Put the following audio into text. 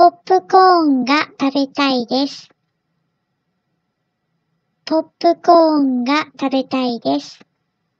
ポップコーンが食べたいです。ポップコーンが食べたいです。